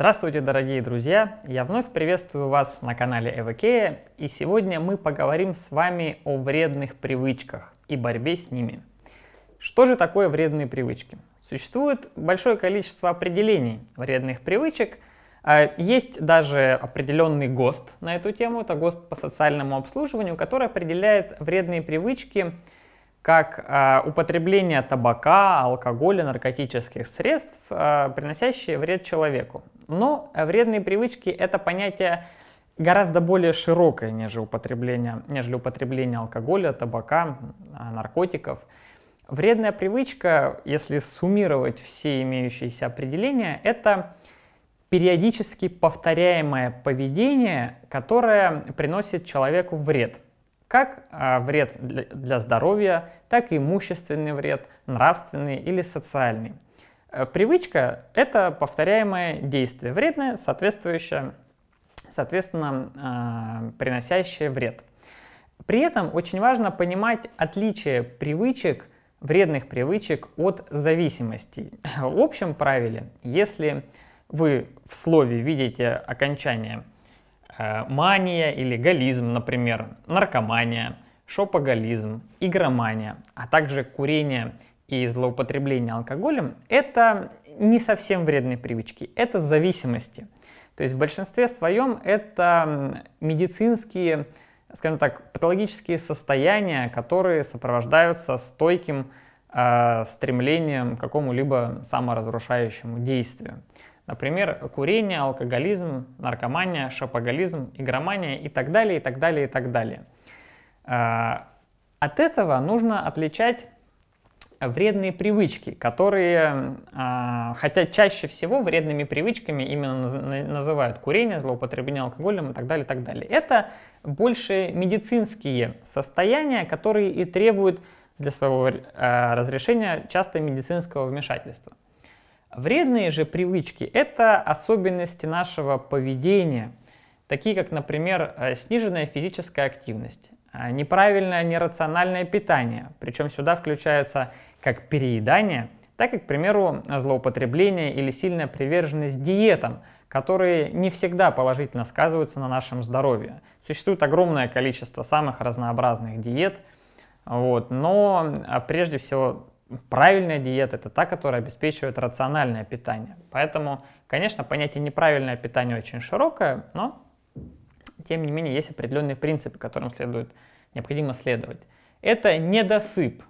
Здравствуйте, дорогие друзья! Я вновь приветствую вас на канале Эвакея, и сегодня мы поговорим с вами о вредных привычках и борьбе с ними. Что же такое вредные привычки? Существует большое количество определений вредных привычек, а, есть даже определенный ГОСТ на эту тему, это ГОСТ по социальному обслуживанию, который определяет вредные привычки как э, употребление табака, алкоголя, наркотических средств, э, приносящие вред человеку. Но вредные привычки – это понятие гораздо более широкое, нежели употребление, нежели употребление алкоголя, табака, а, наркотиков. Вредная привычка, если суммировать все имеющиеся определения, это периодически повторяемое поведение, которое приносит человеку вред – как а, вред для здоровья, так и имущественный вред, нравственный или социальный. Э, привычка – это повторяемое действие, вредное, соответствующее, соответственно, а, приносящее вред. При этом очень важно понимать отличие привычек, вредных привычек от зависимости. В общем правиле, если вы в слове видите окончание – Э, мания или гализм, например, наркомания, шопоголизм, игромания, а также курение и злоупотребление алкоголем – это не совсем вредные привычки, это зависимости. То есть в большинстве своем это медицинские, скажем так, патологические состояния, которые сопровождаются стойким э, стремлением к какому-либо саморазрушающему действию. Например, курение, алкоголизм, наркомания, шопоголизм, игромания и так далее, и так далее, и так далее. А, от этого нужно отличать вредные привычки, которые, а, хотя чаще всего вредными привычками именно называют курение, злоупотребление алкоголем и так далее, и так далее. Это больше медицинские состояния, которые и требуют для своего а, разрешения часто медицинского вмешательства. Вредные же привычки – это особенности нашего поведения, такие как, например, э, сниженная физическая активность, э, неправильное нерациональное питание, причем сюда включается как переедание, так и, к примеру, злоупотребление или сильная приверженность диетам, которые не всегда положительно сказываются на нашем здоровье. Существует огромное количество самых разнообразных диет, вот, но э, прежде всего правильная диета – это та, которая обеспечивает рациональное питание. Поэтому, конечно, понятие неправильное питание очень широкое, но, тем не менее, есть определенные принципы, которым следует, необходимо следовать. Это недосып,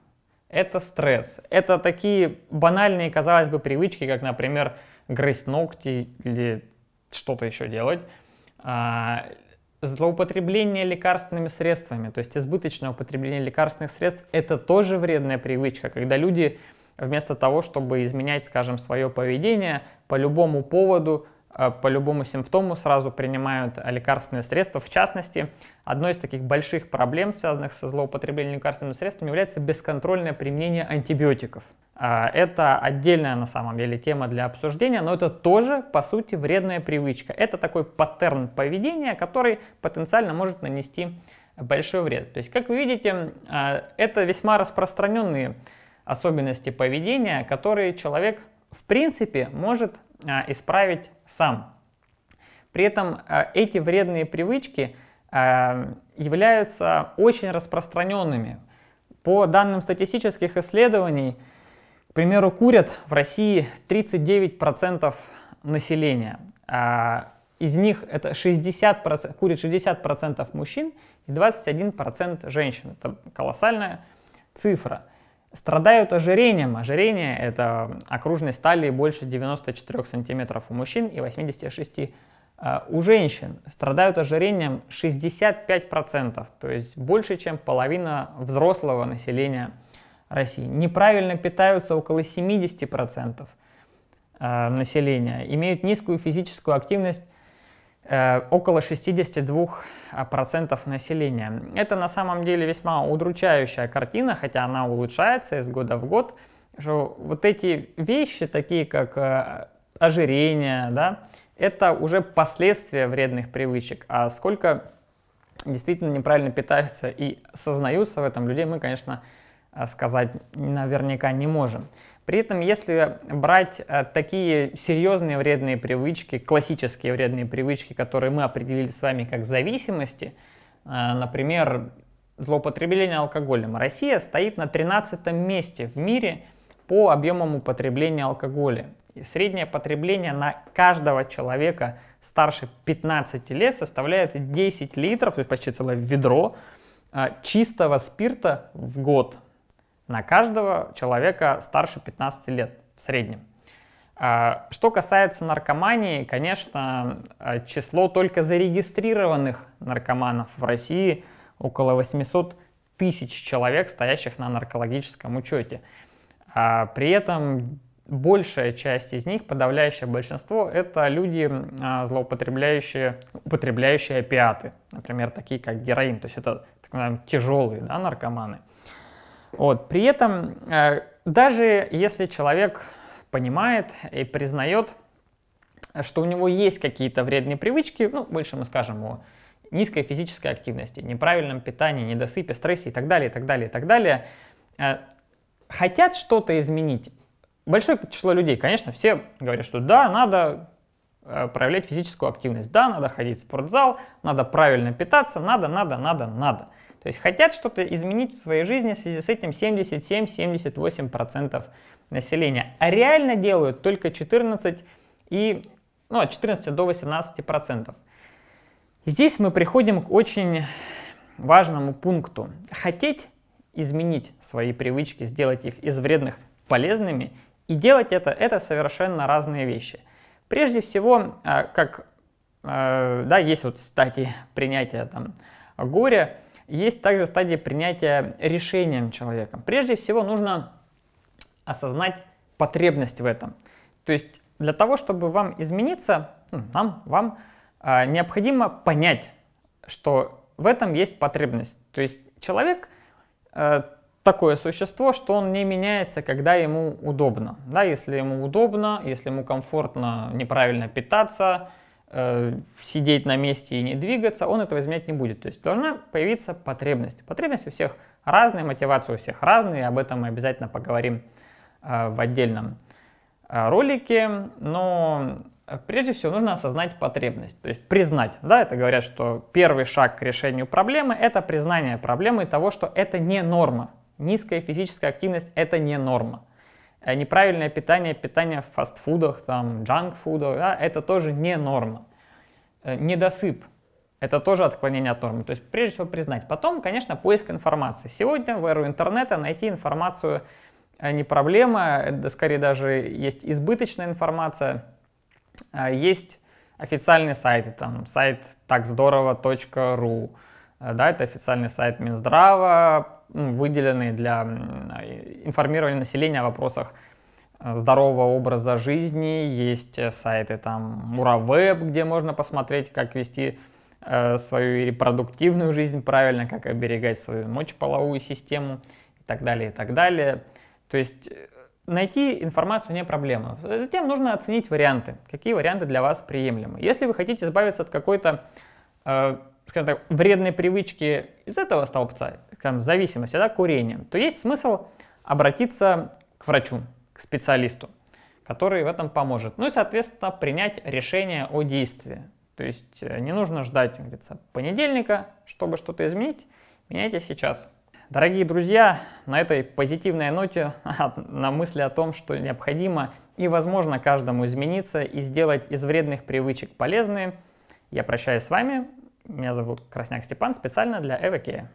это стресс, это такие банальные, казалось бы, привычки, как, например, грызть ногти или что-то еще делать, а, Злоупотребление лекарственными средствами, то есть избыточное употребление лекарственных средств, это тоже вредная привычка, когда люди вместо того, чтобы изменять, скажем, свое поведение по любому поводу, Э, по любому симптому сразу принимают э, лекарственные средства. В частности, одной из таких больших проблем, связанных со злоупотреблением лекарственными средствами, является бесконтрольное применение антибиотиков. Э, это отдельная на самом деле тема для обсуждения, но это тоже, по сути, вредная привычка. Это такой паттерн поведения, который потенциально может нанести большой вред. То есть, как вы видите, это весьма распространенные особенности поведения, которые человек, в принципе, может а, исправить сам. При этом а, эти вредные привычки а, являются очень распространенными. По данным статистических исследований, к примеру, курят в России 39% населения. Из них это 60%, курит 60% мужчин и 21% женщин. Это колоссальная цифра. Страдают ожирением. Ожирение – это окружность талии больше 94 см у мужчин и 86 э, у женщин. Страдают ожирением 65%, то есть больше, чем половина взрослого населения России. Неправильно питаются около 70% э, населения, имеют низкую физическую активность Э, около 62% населения. Это на самом деле весьма удручающая картина, хотя она улучшается из года в год, что вот эти вещи, такие как э, ожирение, да, это уже последствия вредных привычек, а сколько действительно неправильно питаются и сознаются в этом людей, мы, конечно, э, сказать наверняка не можем. При этом, если брать э, такие серьезные вредные привычки, классические вредные привычки, которые мы определили с вами как зависимости, э, например, злоупотребление алкоголем. Россия стоит на 13 месте в мире по объемам употребления алкоголя. И среднее потребление на каждого человека старше 15 лет составляет 10 литров, то есть почти целое ведро э, чистого спирта в год на каждого человека старше 15 лет в среднем. А, что касается наркомании, конечно, э, число только зарегистрированных наркоманов в России около 800 тысяч человек, стоящих на наркологическом учете. А, при этом большая часть из них, подавляющее большинство, это люди, а, злоупотребляющие, употребляющие опиаты, например, такие как героин, то есть это так называемые тяжелые да, наркоманы – вот. При этом, э, даже если человек понимает и признает, что у него есть какие-то вредные привычки, ну, больше мы скажем о низкой физической активности, неправильном питании, недосыпе, стрессе и так далее, и так далее, и так далее, э, хотят что-то изменить. Большое число людей, конечно, все говорят, что да, надо э, проявлять физическую активность, да, надо ходить в спортзал, надо правильно питаться, надо, надо, надо, надо. То есть хотят что-то изменить в своей жизни в связи с этим 77-78% населения. А реально делают только 14 и, ну, от 14 до 18%. И здесь мы приходим к очень важному пункту. Хотеть изменить свои привычки, сделать их из вредных полезными и делать это, это совершенно разные вещи. Прежде всего, а, как а, да, есть вот стадии принятия там, горя, есть также стадия принятия решением человеком. Прежде всего нужно осознать потребность в этом. То есть для того, чтобы вам измениться, ну, нам, вам а, необходимо понять, что в этом есть потребность. То есть человек э, такое существо, что он не меняется, когда ему удобно. Да, если ему удобно, если ему комфортно неправильно питаться, Э, сидеть на месте и не двигаться, он этого изменять не будет. То есть должна появиться потребность. Потребность у всех разная, мотивация у всех разная, об этом мы обязательно поговорим э, в отдельном э, ролике. Но прежде всего нужно осознать потребность, то есть признать. Да, это говорят, что первый шаг к решению проблемы – это признание проблемы и того, что это не норма. Низкая физическая активность – это не норма. Э, неправильное питание, питание в фастфудах, там, джанкфудах, да, это тоже не норма. Э, недосып – это тоже отклонение от нормы. То есть, прежде всего, признать. Потом, конечно, поиск информации. Сегодня в эру интернета найти информацию э, не проблема, это скорее даже есть избыточная информация, есть официальные сайты, там, сайт такздорово.ру, Э, да, это официальный сайт Минздрава, выделенный для э, информирования населения о вопросах э, здорового образа жизни. Есть сайты там Муравеб, где можно посмотреть, как вести свою репродуктивную жизнь правильно, как оберегать свою мочеполовую систему и так далее, и так далее. То есть найти информацию не проблема. Затем нужно оценить варианты, какие варианты для вас приемлемы. Если вы хотите избавиться от какой-то скажем так, вредные привычки из этого столбца, скажем, зависимости, да, курением, то есть смысл обратиться к врачу, к специалисту, который в этом поможет. Ну и, соответственно, принять решение о действии. То есть э, не нужно ждать, как говорится, понедельника, чтобы что-то изменить. Меняйте сейчас. Дорогие друзья, на этой позитивной ноте, на мысли о том, что необходимо и возможно каждому измениться и сделать из вредных привычек полезные, я прощаюсь с вами. Меня зовут Красняк Степан специально для Эвокея.